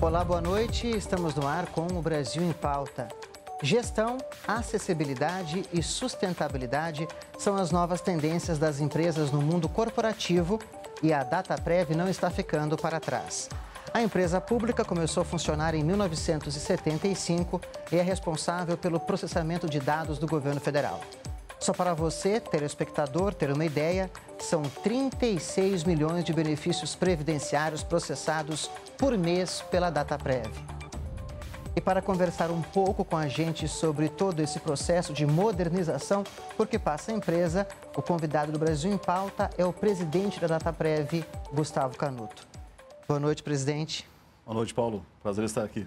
Olá, boa noite. Estamos no ar com o Brasil em Pauta. Gestão, acessibilidade e sustentabilidade são as novas tendências das empresas no mundo corporativo e a data prévia não está ficando para trás. A empresa pública começou a funcionar em 1975 e é responsável pelo processamento de dados do governo federal. Só para você, telespectador, ter uma ideia, são 36 milhões de benefícios previdenciários processados por mês pela DataPrev. E para conversar um pouco com a gente sobre todo esse processo de modernização por que passa a empresa, o convidado do Brasil em Pauta é o presidente da DataPrev, Gustavo Canuto. Boa noite, presidente. Boa noite, Paulo. Prazer estar aqui.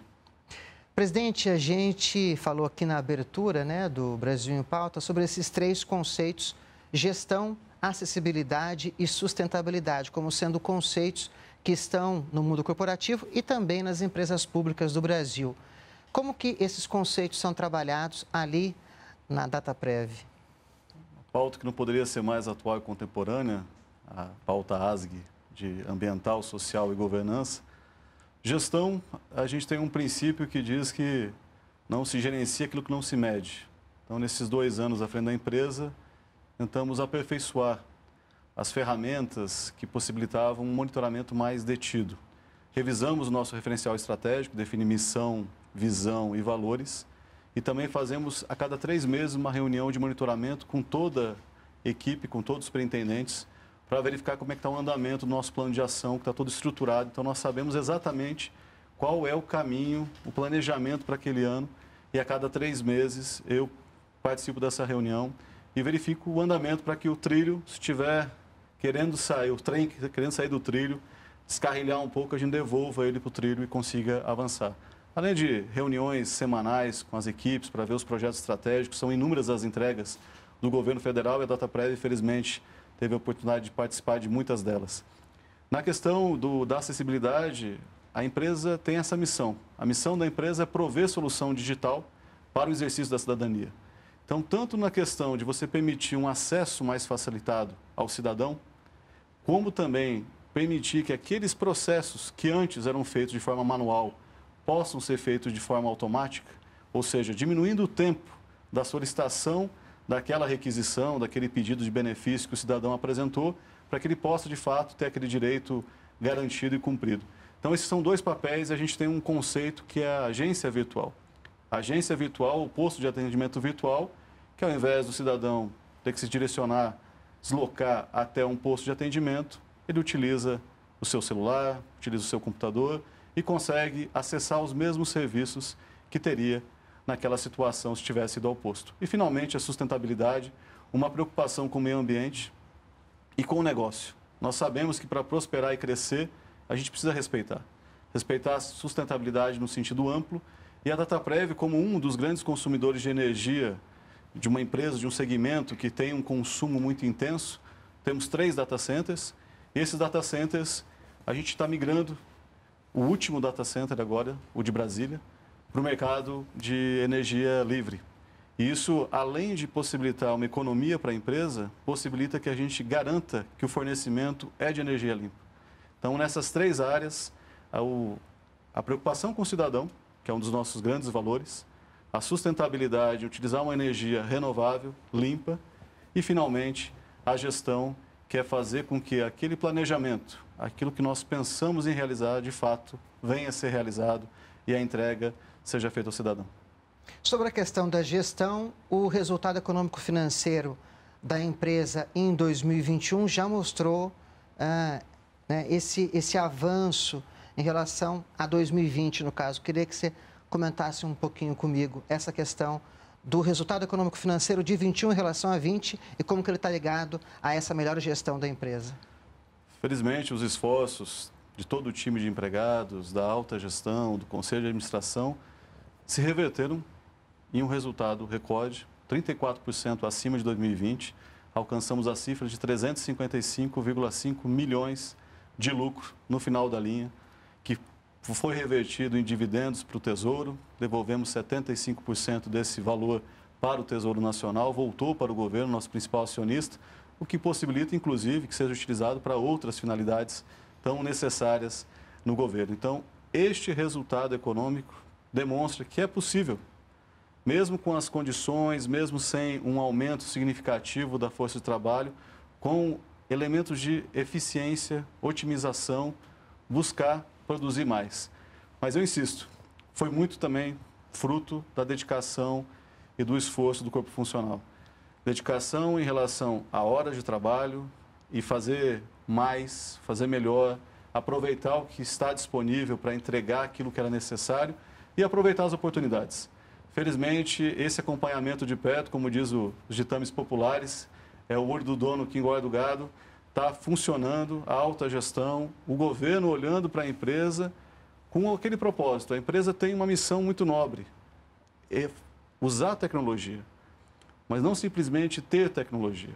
Presidente, a gente falou aqui na abertura né, do Brasil em Pauta sobre esses três conceitos: gestão, acessibilidade e sustentabilidade, como sendo conceitos que estão no mundo corporativo e também nas empresas públicas do Brasil. Como que esses conceitos são trabalhados ali na data prévia? Pauta que não poderia ser mais atual e contemporânea, a pauta ASG de ambiental, social e governança. Gestão, a gente tem um princípio que diz que não se gerencia aquilo que não se mede. Então, nesses dois anos à frente da empresa, tentamos aperfeiçoar as ferramentas que possibilitavam um monitoramento mais detido. Revisamos o nosso referencial estratégico, define missão, visão e valores, e também fazemos a cada três meses uma reunião de monitoramento com toda a equipe, com todos os superintendentes, para verificar como é que está o andamento do nosso plano de ação, que está todo estruturado. Então, nós sabemos exatamente qual é o caminho, o planejamento para aquele ano. E a cada três meses eu participo dessa reunião e verifico o andamento para que o trilho, se estiver querendo sair, o trem tá querendo sair do trilho, descarrilhar um pouco, a gente devolva ele para o trilho e consiga avançar. Além de reuniões semanais com as equipes para ver os projetos estratégicos, são inúmeras as entregas do governo federal e a DataPrev, infelizmente, teve a oportunidade de participar de muitas delas. Na questão do, da acessibilidade, a empresa tem essa missão. A missão da empresa é prover solução digital para o exercício da cidadania. Então, tanto na questão de você permitir um acesso mais facilitado ao cidadão, como também permitir que aqueles processos que antes eram feitos de forma manual possam ser feitos de forma automática, ou seja, diminuindo o tempo da solicitação daquela requisição, daquele pedido de benefício que o cidadão apresentou, para que ele possa, de fato, ter aquele direito garantido e cumprido. Então, esses são dois papéis e a gente tem um conceito que é a agência virtual. A agência virtual, o posto de atendimento virtual, que ao invés do cidadão ter que se direcionar, deslocar até um posto de atendimento, ele utiliza o seu celular, utiliza o seu computador e consegue acessar os mesmos serviços que teria naquela situação se tivesse ido ao posto. E, finalmente, a sustentabilidade, uma preocupação com o meio ambiente e com o negócio. Nós sabemos que para prosperar e crescer, a gente precisa respeitar. Respeitar a sustentabilidade no sentido amplo e a Dataprev, como um dos grandes consumidores de energia de uma empresa, de um segmento que tem um consumo muito intenso, temos três data centers. E esses data centers, a gente está migrando. O último data center agora, o de Brasília, para o mercado de energia livre. E isso, além de possibilitar uma economia para a empresa, possibilita que a gente garanta que o fornecimento é de energia limpa. Então, nessas três áreas, a preocupação com o cidadão, que é um dos nossos grandes valores, a sustentabilidade, utilizar uma energia renovável, limpa, e, finalmente, a gestão, que é fazer com que aquele planejamento, aquilo que nós pensamos em realizar, de fato, venha a ser realizado e a entrega seja feito ao cidadão. Sobre a questão da gestão, o resultado econômico financeiro da empresa em 2021 já mostrou ah, né, esse, esse avanço em relação a 2020, no caso. Queria que você comentasse um pouquinho comigo essa questão do resultado econômico financeiro de 21 em relação a 20 e como que ele está ligado a essa melhor gestão da empresa. Felizmente, os esforços de todo o time de empregados, da alta gestão, do conselho de administração, se reverteram em um resultado recorde, 34% acima de 2020. Alcançamos a cifra de 355,5 milhões de lucro no final da linha, que foi revertido em dividendos para o Tesouro, devolvemos 75% desse valor para o Tesouro Nacional, voltou para o governo, nosso principal acionista, o que possibilita, inclusive, que seja utilizado para outras finalidades tão necessárias no governo. Então, este resultado econômico demonstra que é possível, mesmo com as condições, mesmo sem um aumento significativo da força de trabalho, com elementos de eficiência, otimização, buscar produzir mais. Mas eu insisto, foi muito também fruto da dedicação e do esforço do corpo funcional. Dedicação em relação à hora de trabalho e fazer mais, fazer melhor, aproveitar o que está disponível para entregar aquilo que era necessário e aproveitar as oportunidades. Felizmente, esse acompanhamento de perto, como diz o, os ditames populares, é o olho do dono que engorda o gado, está funcionando, a alta gestão, o governo olhando para a empresa com aquele propósito. A empresa tem uma missão muito nobre, é usar a tecnologia, mas não simplesmente ter tecnologia.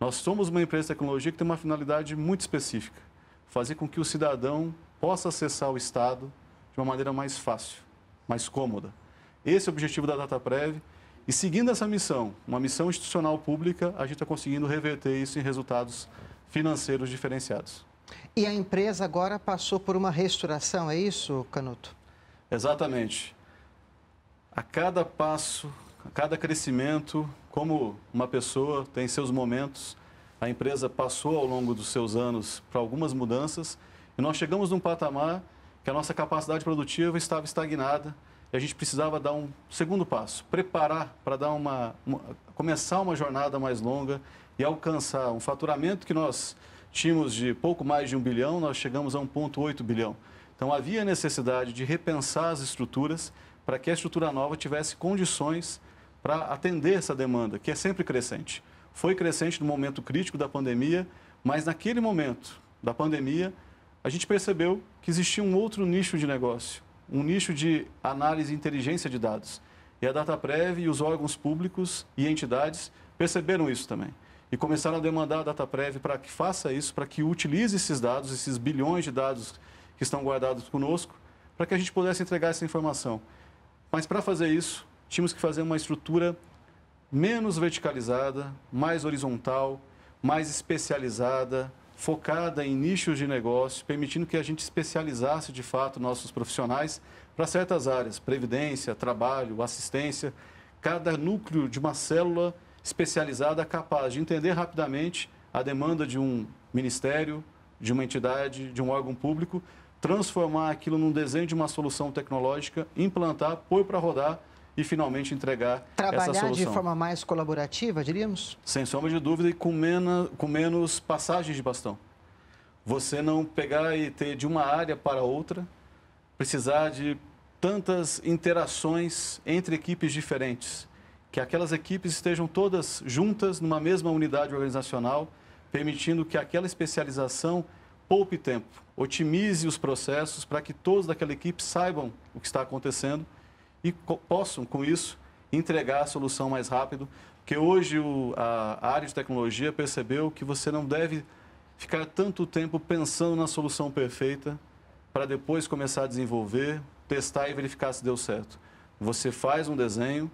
Nós somos uma empresa de tecnologia que tem uma finalidade muito específica, fazer com que o cidadão possa acessar o Estado de uma maneira mais fácil mais cômoda. Esse é o objetivo da DataPrev. E seguindo essa missão, uma missão institucional pública, a gente está conseguindo reverter isso em resultados financeiros diferenciados. E a empresa agora passou por uma restauração, é isso, Canuto? Exatamente. A cada passo, a cada crescimento, como uma pessoa tem seus momentos, a empresa passou ao longo dos seus anos para algumas mudanças e nós chegamos num patamar que a nossa capacidade produtiva estava estagnada e a gente precisava dar um segundo passo, preparar para dar uma, uma, começar uma jornada mais longa e alcançar um faturamento que nós tínhamos de pouco mais de um bilhão, nós chegamos a 1,8 bilhão. Então havia necessidade de repensar as estruturas para que a estrutura nova tivesse condições para atender essa demanda, que é sempre crescente. Foi crescente no momento crítico da pandemia, mas naquele momento da pandemia a gente percebeu que existia um outro nicho de negócio, um nicho de análise e inteligência de dados. E a DataPrev e os órgãos públicos e entidades perceberam isso também. E começaram a demandar a DataPrev para que faça isso, para que utilize esses dados, esses bilhões de dados que estão guardados conosco, para que a gente pudesse entregar essa informação. Mas para fazer isso, tínhamos que fazer uma estrutura menos verticalizada, mais horizontal, mais especializada, focada em nichos de negócio, permitindo que a gente especializasse de fato nossos profissionais para certas áreas, previdência, trabalho, assistência, cada núcleo de uma célula especializada capaz de entender rapidamente a demanda de um ministério, de uma entidade, de um órgão público, transformar aquilo num desenho de uma solução tecnológica, implantar, pôr para rodar e finalmente entregar Trabalhar essa solução. Trabalhar de forma mais colaborativa, diríamos? Sem sombra de dúvida e com menos, com menos passagens de bastão. Você não pegar e ter de uma área para outra, precisar de tantas interações entre equipes diferentes, que aquelas equipes estejam todas juntas numa mesma unidade organizacional, permitindo que aquela especialização poupe tempo, otimize os processos para que todos daquela equipe saibam o que está acontecendo e possam, com isso, entregar a solução mais rápido, porque hoje o, a área de tecnologia percebeu que você não deve ficar tanto tempo pensando na solução perfeita para depois começar a desenvolver, testar e verificar se deu certo. Você faz um desenho,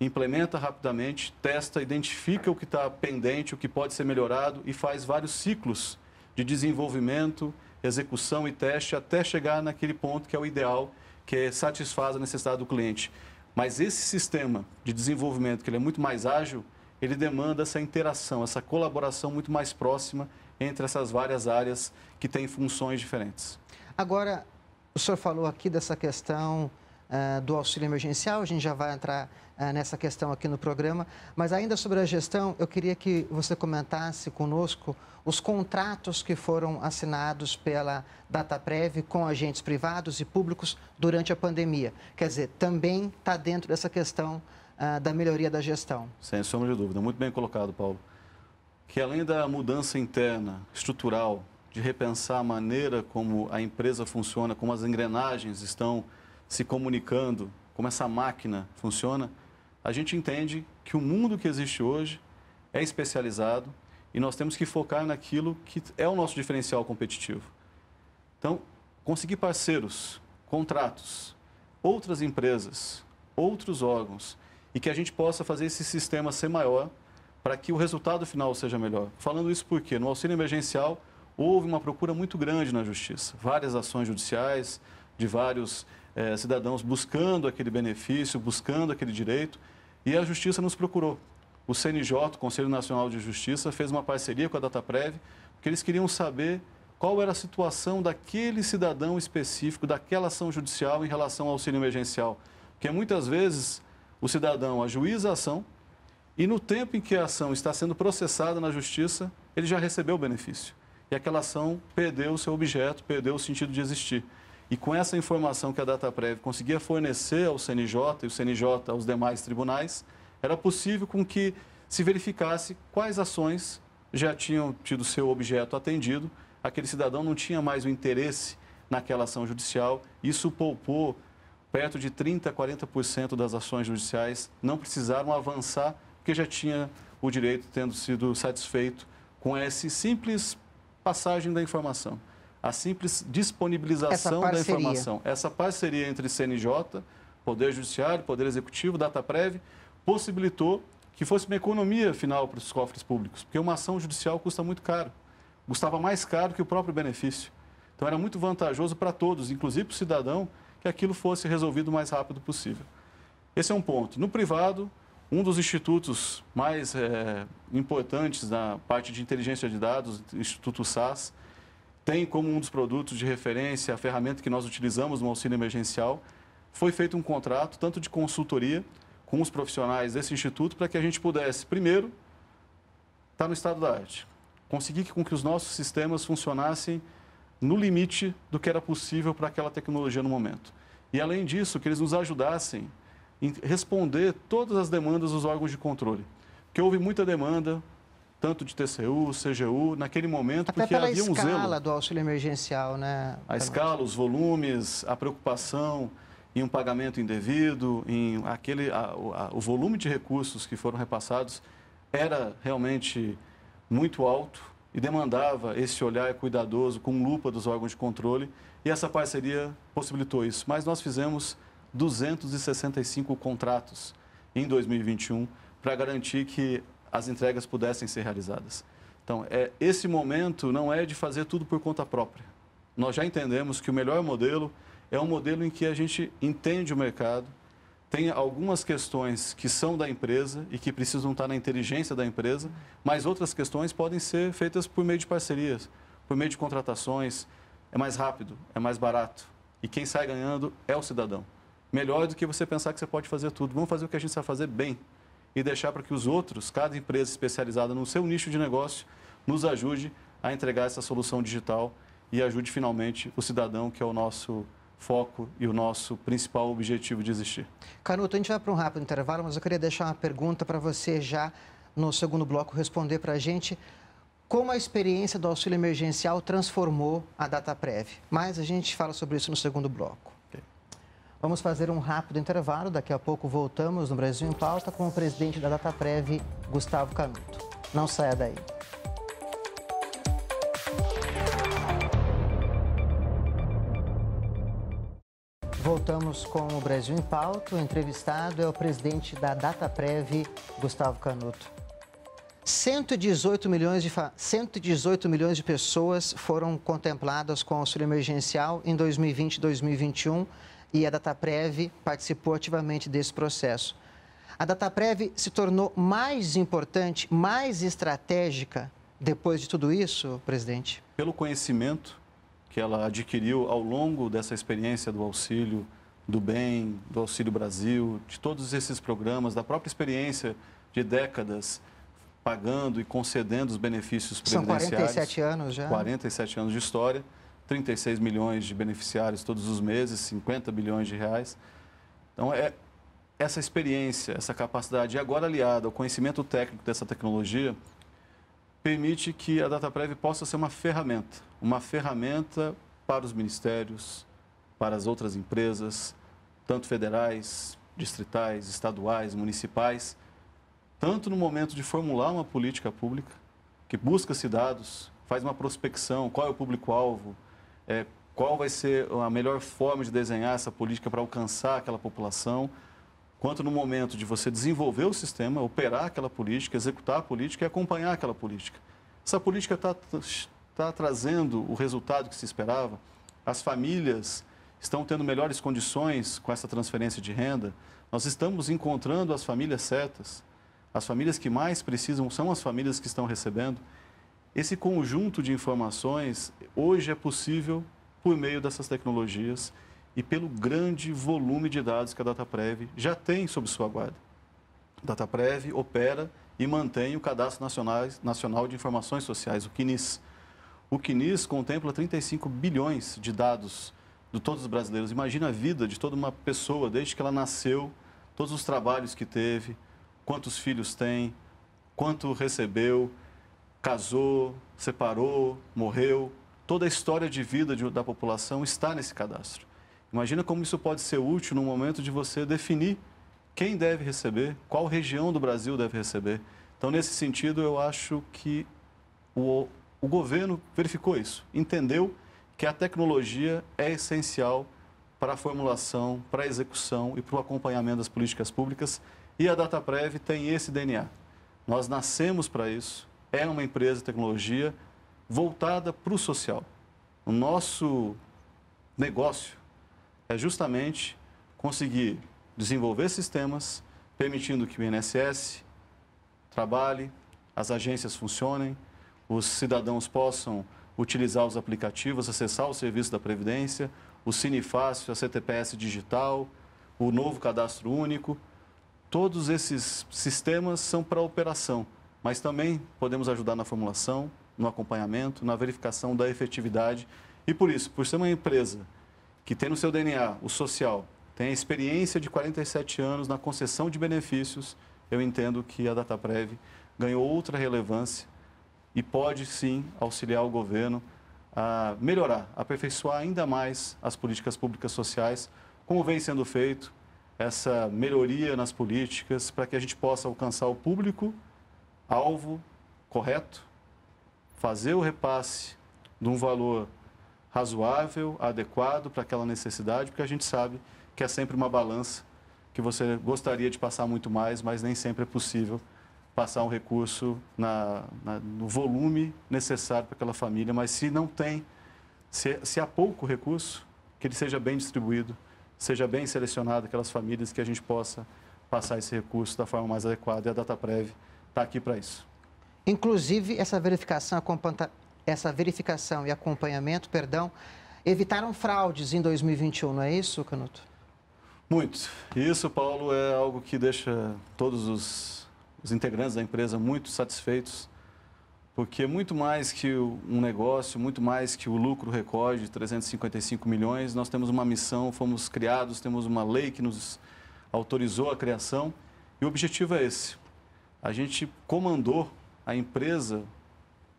implementa rapidamente, testa, identifica o que está pendente, o que pode ser melhorado e faz vários ciclos de desenvolvimento, execução e teste até chegar naquele ponto que é o ideal que satisfaz a necessidade do cliente. Mas esse sistema de desenvolvimento, que ele é muito mais ágil, ele demanda essa interação, essa colaboração muito mais próxima entre essas várias áreas que têm funções diferentes. Agora, o senhor falou aqui dessa questão uh, do auxílio emergencial, a gente já vai entrar ah, nessa questão aqui no programa. Mas ainda sobre a gestão, eu queria que você comentasse conosco os contratos que foram assinados pela DataPrev com agentes privados e públicos durante a pandemia. Quer dizer, também está dentro dessa questão ah, da melhoria da gestão. Sem sombra de dúvida. Muito bem colocado, Paulo. Que além da mudança interna, estrutural, de repensar a maneira como a empresa funciona, como as engrenagens estão se comunicando, como essa máquina funciona, a gente entende que o mundo que existe hoje é especializado e nós temos que focar naquilo que é o nosso diferencial competitivo. Então, conseguir parceiros, contratos, outras empresas, outros órgãos e que a gente possa fazer esse sistema ser maior para que o resultado final seja melhor. Falando isso porque no auxílio emergencial houve uma procura muito grande na justiça, várias ações judiciais de vários é, cidadãos buscando aquele benefício, buscando aquele direito, e a Justiça nos procurou. O CNJ, o Conselho Nacional de Justiça, fez uma parceria com a Dataprev, porque eles queriam saber qual era a situação daquele cidadão específico, daquela ação judicial em relação ao auxílio emergencial. Porque muitas vezes o cidadão ajuiza a ação e no tempo em que a ação está sendo processada na justiça, ele já recebeu o benefício. E aquela ação perdeu o seu objeto, perdeu o sentido de existir. E com essa informação que a DataPrev conseguia fornecer ao CNJ e o CNJ aos demais tribunais, era possível com que se verificasse quais ações já tinham tido seu objeto atendido, aquele cidadão não tinha mais o interesse naquela ação judicial, isso poupou perto de 30% 40% das ações judiciais, não precisaram avançar, porque já tinha o direito tendo sido satisfeito com essa simples passagem da informação a simples disponibilização da informação. Essa parceria entre CNJ, Poder Judiciário, Poder Executivo, DataPrev, possibilitou que fosse uma economia final para os cofres públicos, porque uma ação judicial custa muito caro, custava mais caro que o próprio benefício. Então era muito vantajoso para todos, inclusive para o cidadão, que aquilo fosse resolvido o mais rápido possível. Esse é um ponto. No privado, um dos institutos mais é, importantes na parte de inteligência de dados, Instituto SAS, tem como um dos produtos de referência a ferramenta que nós utilizamos no auxílio emergencial. Foi feito um contrato, tanto de consultoria com os profissionais desse instituto, para que a gente pudesse, primeiro, estar tá no estado da arte, conseguir com que os nossos sistemas funcionassem no limite do que era possível para aquela tecnologia no momento. E, além disso, que eles nos ajudassem em responder todas as demandas dos órgãos de controle. Que houve muita demanda, tanto de TCU, CGU, naquele momento, Até porque havia um zelo. a escala do auxílio emergencial, né? A escala, os volumes, a preocupação em um pagamento indevido, em aquele, a, a, o volume de recursos que foram repassados era realmente muito alto e demandava esse olhar cuidadoso, com lupa dos órgãos de controle, e essa parceria possibilitou isso. Mas nós fizemos 265 contratos em 2021 para garantir que as entregas pudessem ser realizadas. Então, é, esse momento não é de fazer tudo por conta própria. Nós já entendemos que o melhor modelo é um modelo em que a gente entende o mercado, tem algumas questões que são da empresa e que precisam estar na inteligência da empresa, mas outras questões podem ser feitas por meio de parcerias, por meio de contratações. É mais rápido, é mais barato. E quem sai ganhando é o cidadão. Melhor do que você pensar que você pode fazer tudo. Vamos fazer o que a gente sabe fazer bem e deixar para que os outros, cada empresa especializada no seu nicho de negócio, nos ajude a entregar essa solução digital e ajude finalmente o cidadão, que é o nosso foco e o nosso principal objetivo de existir. Canuto, a gente vai para um rápido intervalo, mas eu queria deixar uma pergunta para você já no segundo bloco responder para a gente como a experiência do auxílio emergencial transformou a DataPrev. Mas a gente fala sobre isso no segundo bloco. Vamos fazer um rápido intervalo. Daqui a pouco voltamos no Brasil em Pauta com o presidente da Dataprev, Gustavo Canuto. Não saia daí. Voltamos com o Brasil em Pauta. O entrevistado é o presidente da Dataprev, Gustavo Canuto. 118 milhões de, 118 milhões de pessoas foram contempladas com auxílio emergencial em 2020 e 2021 e a Dataprev participou ativamente desse processo. A Dataprev se tornou mais importante, mais estratégica depois de tudo isso, presidente? Pelo conhecimento que ela adquiriu ao longo dessa experiência do auxílio do bem, do Auxílio Brasil, de todos esses programas, da própria experiência de décadas pagando e concedendo os benefícios São previdenciários. São 47 anos já. 47 anos de história. 36 milhões de beneficiários todos os meses, 50 bilhões de reais. Então, é essa experiência, essa capacidade, e agora aliada ao conhecimento técnico dessa tecnologia, permite que a DataPrev possa ser uma ferramenta, uma ferramenta para os ministérios, para as outras empresas, tanto federais, distritais, estaduais, municipais, tanto no momento de formular uma política pública, que busca-se dados, faz uma prospecção, qual é o público-alvo, é, qual vai ser a melhor forma de desenhar essa política para alcançar aquela população, quanto no momento de você desenvolver o sistema, operar aquela política, executar a política e acompanhar aquela política. Essa política está tá trazendo o resultado que se esperava? As famílias estão tendo melhores condições com essa transferência de renda? Nós estamos encontrando as famílias certas. As famílias que mais precisam são as famílias que estão recebendo. Esse conjunto de informações hoje é possível por meio dessas tecnologias e pelo grande volume de dados que a DataPrev já tem sob sua guarda. A DataPrev opera e mantém o Cadastro Nacional de Informações Sociais, o CNIS. O CNIS contempla 35 bilhões de dados de todos os brasileiros. Imagina a vida de toda uma pessoa desde que ela nasceu, todos os trabalhos que teve, quantos filhos tem, quanto recebeu, casou, separou, morreu. Toda a história de vida de, da população está nesse cadastro. Imagina como isso pode ser útil no momento de você definir quem deve receber, qual região do Brasil deve receber. Então, nesse sentido, eu acho que o, o governo verificou isso, entendeu que a tecnologia é essencial para a formulação, para a execução e para o acompanhamento das políticas públicas. E a DataPrev tem esse DNA. Nós nascemos para isso, é uma empresa de tecnologia voltada para o social. O nosso negócio é justamente conseguir desenvolver sistemas permitindo que o INSS trabalhe, as agências funcionem, os cidadãos possam utilizar os aplicativos, acessar o serviço da Previdência, o Cinefácil, a CTPS digital, o novo cadastro único. Todos esses sistemas são para operação mas também podemos ajudar na formulação, no acompanhamento, na verificação da efetividade. E por isso, por ser uma empresa que tem no seu DNA o social, tem a experiência de 47 anos na concessão de benefícios, eu entendo que a Dataprev ganhou outra relevância e pode sim auxiliar o governo a melhorar, aperfeiçoar ainda mais as políticas públicas sociais, como vem sendo feito essa melhoria nas políticas para que a gente possa alcançar o público alvo correto, fazer o repasse de um valor razoável, adequado para aquela necessidade, porque a gente sabe que é sempre uma balança que você gostaria de passar muito mais, mas nem sempre é possível passar um recurso na, na, no volume necessário para aquela família, mas se não tem, se, se há pouco recurso, que ele seja bem distribuído, seja bem selecionado aquelas famílias que a gente possa passar esse recurso da forma mais adequada e a data prévia está aqui para isso. Inclusive, essa verificação, essa verificação e acompanhamento, perdão, evitaram fraudes em 2021, não é isso, Canuto? Muito. Isso, Paulo, é algo que deixa todos os, os integrantes da empresa muito satisfeitos, porque é muito mais que um negócio, muito mais que o lucro recorde de 355 milhões, nós temos uma missão, fomos criados, temos uma lei que nos autorizou a criação e o objetivo é esse, a gente comandou a empresa,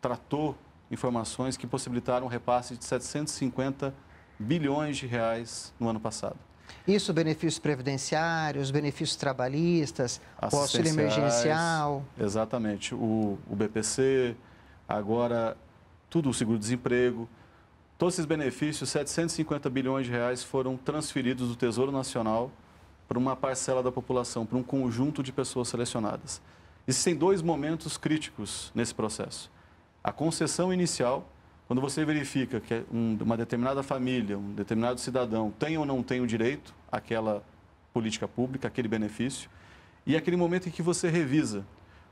tratou informações que possibilitaram um repasse de 750 bilhões de reais no ano passado. Isso benefícios previdenciários, benefícios trabalhistas, o auxílio emergencial. Exatamente. O, o BPC, agora tudo o seguro-desemprego. Todos esses benefícios, 750 bilhões de reais, foram transferidos do Tesouro Nacional para uma parcela da população, para um conjunto de pessoas selecionadas. Existem dois momentos críticos nesse processo. A concessão inicial, quando você verifica que uma determinada família, um determinado cidadão tem ou não tem o direito àquela política pública, aquele benefício, e aquele momento em que você revisa,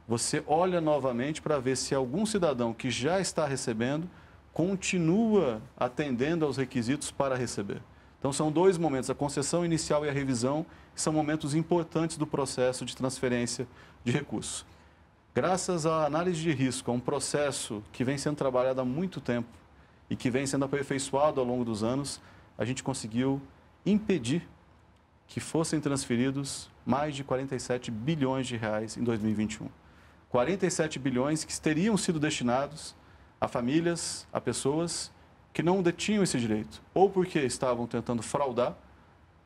você olha novamente para ver se algum cidadão que já está recebendo continua atendendo aos requisitos para receber. Então, são dois momentos, a concessão inicial e a revisão, que são momentos importantes do processo de transferência de recursos. Graças à análise de risco, a é um processo que vem sendo trabalhado há muito tempo e que vem sendo aperfeiçoado ao longo dos anos, a gente conseguiu impedir que fossem transferidos mais de 47 bilhões de reais em 2021. 47 bilhões que teriam sido destinados a famílias, a pessoas que não detinham esse direito, ou porque estavam tentando fraudar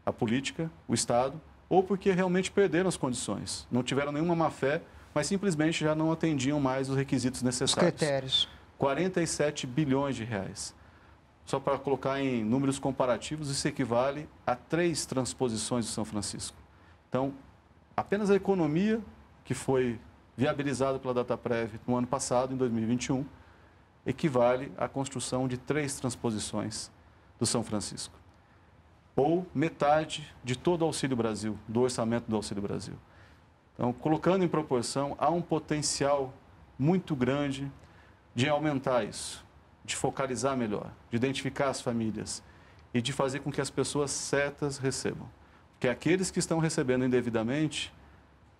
a política, o Estado, ou porque realmente perderam as condições, não tiveram nenhuma má fé, mas simplesmente já não atendiam mais os requisitos necessários. Os critérios. 47 bilhões de reais. Só para colocar em números comparativos, isso equivale a três transposições de São Francisco. Então, apenas a economia que foi viabilizada pela data Prev no ano passado, em 2021, equivale à construção de três transposições do São Francisco, ou metade de todo o Auxílio Brasil, do orçamento do Auxílio Brasil. Então, colocando em proporção, há um potencial muito grande de aumentar isso, de focalizar melhor, de identificar as famílias e de fazer com que as pessoas certas recebam. Porque aqueles que estão recebendo indevidamente,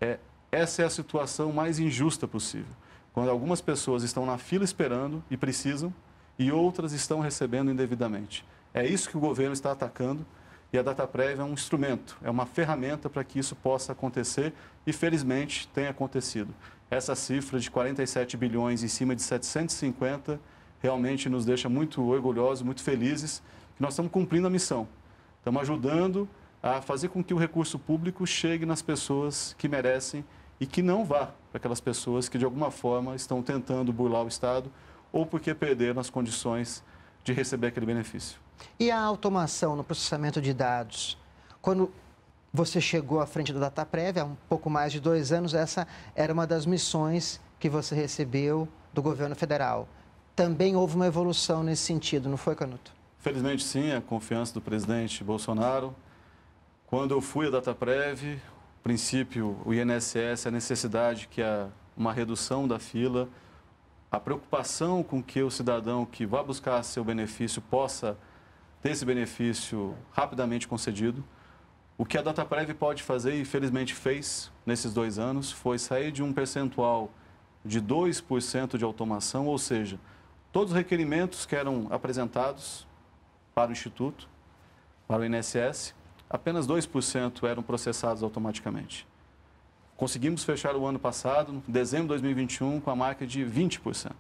é, essa é a situação mais injusta possível quando algumas pessoas estão na fila esperando e precisam e outras estão recebendo indevidamente. É isso que o governo está atacando e a data prévia é um instrumento, é uma ferramenta para que isso possa acontecer e felizmente tem acontecido. Essa cifra de 47 bilhões em cima de 750 realmente nos deixa muito orgulhosos, muito felizes que nós estamos cumprindo a missão. Estamos ajudando a fazer com que o recurso público chegue nas pessoas que merecem e que não vá para aquelas pessoas que, de alguma forma, estão tentando burlar o Estado ou porque perderam as condições de receber aquele benefício. E a automação no processamento de dados? Quando você chegou à frente da DataPrev, há um pouco mais de dois anos, essa era uma das missões que você recebeu do governo federal. Também houve uma evolução nesse sentido, não foi, Canuto? Felizmente, sim, a confiança do presidente Bolsonaro. Quando eu fui à DataPrev, princípio, o INSS, a necessidade que há uma redução da fila, a preocupação com que o cidadão que vá buscar seu benefício possa ter esse benefício rapidamente concedido. O que a DataPrev pode fazer, e felizmente fez nesses dois anos, foi sair de um percentual de 2% de automação, ou seja, todos os requerimentos que eram apresentados para o Instituto, para o INSS, apenas 2% eram processados automaticamente. Conseguimos fechar o ano passado, dezembro de 2021, com a marca de 20%.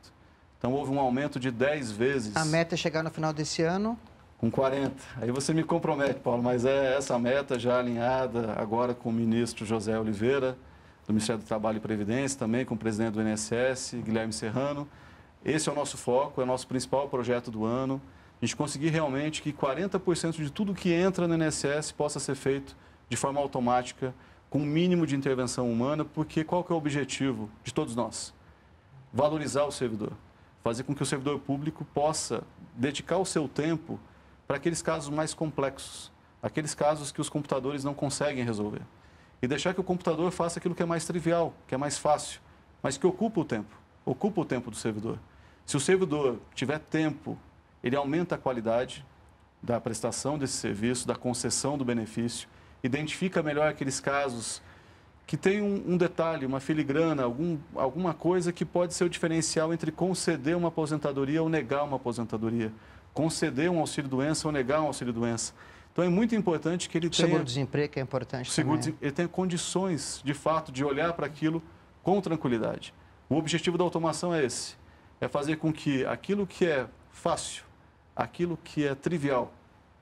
Então houve um aumento de 10 vezes. A meta é chegar no final desse ano? Com 40. Aí você me compromete, Paulo, mas é essa meta já alinhada agora com o ministro José Oliveira, do Ministério do Trabalho e Previdência, também com o presidente do INSS, Guilherme Serrano. Esse é o nosso foco, é o nosso principal projeto do ano a gente conseguir realmente que 40% de tudo que entra no INSS possa ser feito de forma automática, com o mínimo de intervenção humana, porque qual que é o objetivo de todos nós? Valorizar o servidor, fazer com que o servidor público possa dedicar o seu tempo para aqueles casos mais complexos, aqueles casos que os computadores não conseguem resolver. E deixar que o computador faça aquilo que é mais trivial, que é mais fácil, mas que ocupa o tempo, ocupa o tempo do servidor. Se o servidor tiver tempo ele aumenta a qualidade da prestação desse serviço, da concessão do benefício, identifica melhor aqueles casos que tem um, um, detalhe, uma filigrana, algum, alguma coisa que pode ser o diferencial entre conceder uma aposentadoria ou negar uma aposentadoria, conceder um auxílio-doença ou negar um auxílio-doença. Então é muito importante que ele tenha... Seguro-desemprego é importante seguro também. Ele tenha condições, de fato, de olhar para aquilo com tranquilidade. O objetivo da automação é esse, é fazer com que aquilo que é fácil, aquilo que é trivial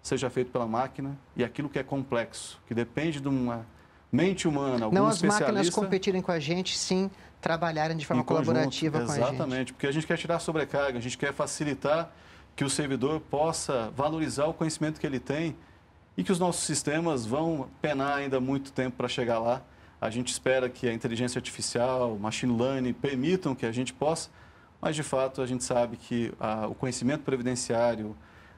seja feito pela máquina e aquilo que é complexo, que depende de uma mente humana, algum Não as máquinas competirem com a gente, sim trabalharem de forma conjunto, colaborativa com a gente. Exatamente, porque a gente quer tirar sobrecarga, a gente quer facilitar que o servidor possa valorizar o conhecimento que ele tem e que os nossos sistemas vão penar ainda muito tempo para chegar lá. A gente espera que a inteligência artificial, machine learning permitam que a gente possa mas de fato a gente sabe que a, ah, o conhecimento previdenciário,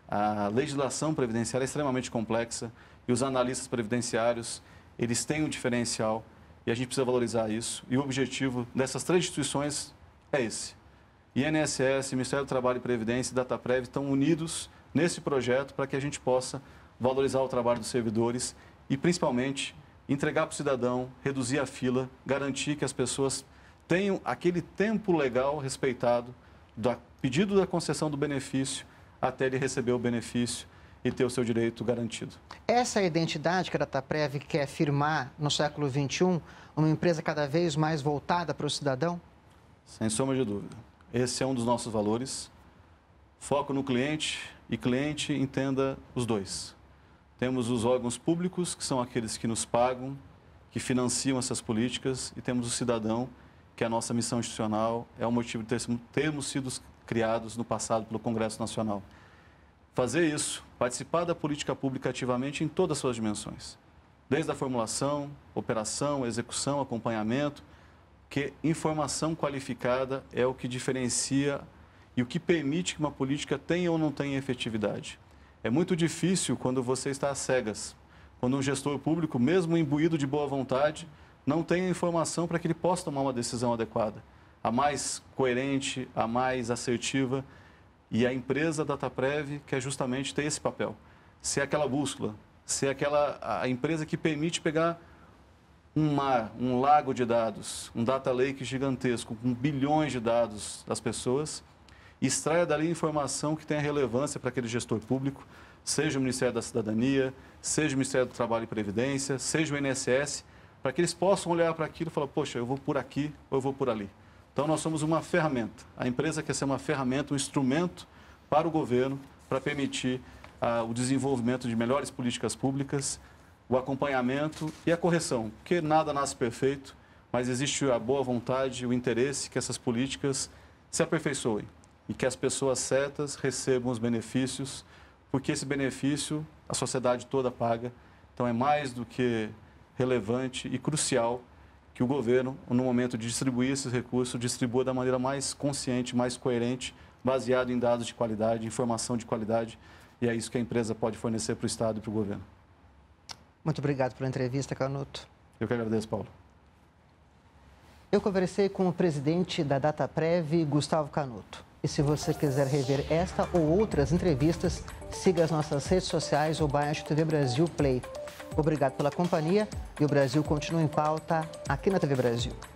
a legislação previdenciária é extremamente complexa e os analistas previdenciários, eles têm um diferencial e a gente precisa valorizar isso. E o objetivo dessas três instituições é esse. INSS, Ministério do Trabalho e Previdência e DataPrev estão unidos nesse projeto para que a gente possa valorizar o trabalho dos servidores e, principalmente, entregar para o cidadão, reduzir a fila, garantir que as pessoas tenham aquele tempo legal respeitado do pedido da concessão do benefício até ele receber o benefício e ter o seu direito garantido. Essa é identidade que a Dataprev quer firmar no século XXI, uma empresa cada vez mais voltada para o cidadão? Sem sombra de dúvida. Esse é um dos nossos valores. Foco no cliente e cliente entenda os dois. Temos os órgãos públicos, que são aqueles que nos pagam, que financiam essas políticas, e temos o cidadão, que é a nossa missão institucional é o motivo de ter, termos sido criados no passado pelo Congresso Nacional. Fazer isso, participar da política pública ativamente em todas as suas dimensões, desde a formulação, operação, execução, acompanhamento, que informação qualificada é o que diferencia e o que permite que uma política tenha ou não tenha efetividade. É muito difícil quando você está às cegas, quando um gestor público, mesmo imbuído de boa vontade, não tenho informação para que ele possa tomar uma decisão adequada, a mais coerente, a mais assertiva. E a empresa DataPrev quer justamente ter esse papel, ser é aquela bússola, ser é aquela a empresa que permite pegar um mar, um lago de dados, um data lake gigantesco, com bilhões de dados das pessoas, e extraia dali informação que tenha relevância para aquele gestor público, seja o Ministério da Cidadania, seja o Ministério do Trabalho e Previdência, seja o INSS, para que eles possam olhar para aquilo e falar, poxa, eu vou por aqui ou eu vou por ali. Então, nós somos uma ferramenta. A empresa quer ser uma ferramenta, um instrumento para o governo, para permitir ah, o desenvolvimento de melhores políticas públicas, o acompanhamento e a correção, porque nada nasce perfeito, mas existe a boa vontade, o interesse que essas políticas se aperfeiçoem e que as pessoas certas recebam os benefícios, porque esse benefício a sociedade toda paga. Então, é mais do que relevante e crucial que o governo, no momento de distribuir esses recursos, distribua da maneira mais consciente, mais coerente, baseado em dados de qualidade, informação de qualidade, e é isso que a empresa pode fornecer para o Estado e para o governo. Muito obrigado pela entrevista, Canuto. Eu que agradeço, Paulo. Eu conversei com o presidente da DataPrev, Gustavo Canuto. E se você quiser rever esta ou outras entrevistas, siga as nossas redes sociais ou baixe o TV Brasil Play. Obrigado pela companhia e o Brasil continua em pauta aqui na TV Brasil.